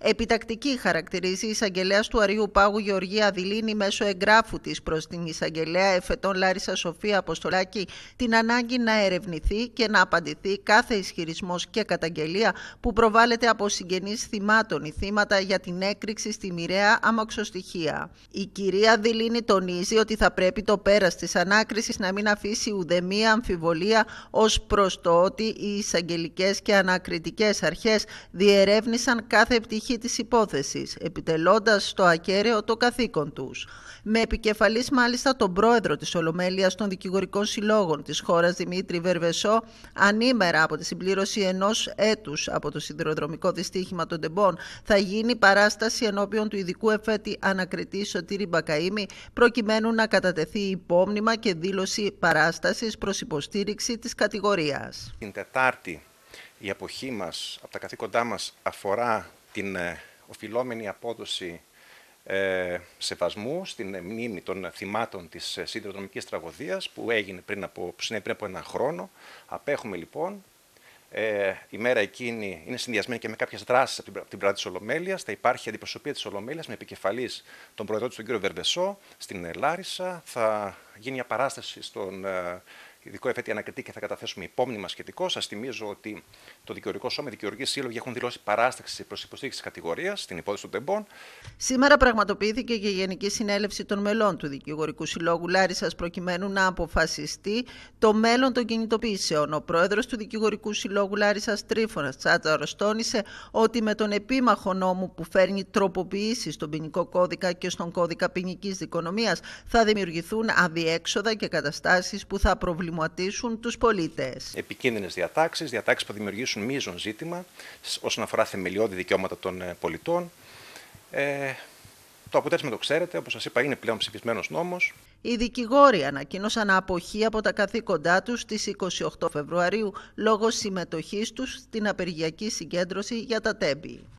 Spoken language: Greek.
Επιτακτική χαρακτηρίζει η εισαγγελέα του Αριού Πάγου Γεωργία Αδηλίνη μέσω εγγράφου της προς την εισαγγελέα Εφετών Λάρισα Σοφία Αποστολάκη την ανάγκη να ερευνηθεί και να απαντηθεί κάθε ισχυρισμός και καταγγελία που προβάλλεται από συγγενείς θυμάτων ή θύματα για την έκρηξη στη μοιραία αμαξοστοιχεία. Η κυρία Αδηλίνη τονίζει ότι θα πρέπει το πέρας της ανάκρισης να μην αφήσει ουδεμία αμφιβολία ως προς το ότι οι εισαγγελικές και ανακριτικές αρχές διερεύνησαν κάθε επιτυχία Τη της υπόθεσης, επιτελώντας το ακέραιο το καθήκον τους. Με επικεφαλής μάλιστα τον πρόεδρο της Ολομέλειας των Δικηγορικών Συλλόγων της χώρας Δημήτρη Βερβεσό, ανήμερα από τη συμπλήρωση ενός έτους από το σιδηροδρομικό δυστύχημα των τεμπών, θα γίνει παράσταση ενώπιον του ειδικού εφέτη ανακριτή Σωτήρη Μπακαήμη, προκειμένου να κατατεθεί υπόμνημα και δήλωση παράστασης προς υποστήριξη της κατηγορίας. Την Τετάρτη η αποχή μας από τα καθήκοντά μας αφορά την ε, οφειλόμενη απόδοση ε, σεβασμού στην ε, μνήμη των θυμάτων της σιδηροδρομικής τραγωδίας που έγινε πριν από, πριν ένα χρόνο. Απέχουμε λοιπόν. Ε, η μέρα εκείνη είναι συνδυασμένη και με κάποιες δράσεις από την, από την πλευρά της Ολομέλειας. Θα υπάρχει αντιπροσωπεία της Ολομέλειας με επικεφαλής τον πρόεδρο του τον κύριο Βερβεσό στην Λάρισα. Θα γίνει μια παράσταση στον ειδικό εφέτη ανακριτή και θα καταθέσουμε υπόμνημα σχετικό. Σας θυμίζω ότι το δικαιωρικό σώμα, οι δικαιωρικοί σύλλογοι έχουν δηλώσει παράσταση προς υποστήριξη κατηγορία στην υπόθεση των τεμπών. Σήμερα πραγματοποιήθηκε και η Γενική Συνέλευση των Μελών του Δικηγορικού Συλλόγου Λάρισας προκειμένου να αποφασιστεί το μέλλον των κινητοποιήσεων. Ο πρόεδρος του Δικηγορικού Συλλόγου Λάρισας Τρίφωνας Τσάτσαρο τόνισε ότι με τον επίμαχο νόμο που φέρνει τροποποιήσεις στον ποινικό κώδικα και στον κώδικα ποινικής δικονομίας θα δημιουργηθούν αδιέξοδα και καταστάσεις που θα προβληματίζουν τους πολίτες. Επικίνδυνες διατάξεις, διατάξεις που δημιουργήσουν μείζον ζήτημα όσον αφορά θεμελιώδη δικαιώματα των ε, πολιτών. Ε, το αποτέλεσμα το ξέρετε, όπως σας είπα είναι πλέον ψηφισμένος νόμος. Οι δικηγόροι ανακοίνωσαν αποχή από τα καθήκοντά τους στις 28 Φεβρουαρίου λόγω συμμετοχής τους στην απεργιακή συγκέντρωση για τα τέμπη.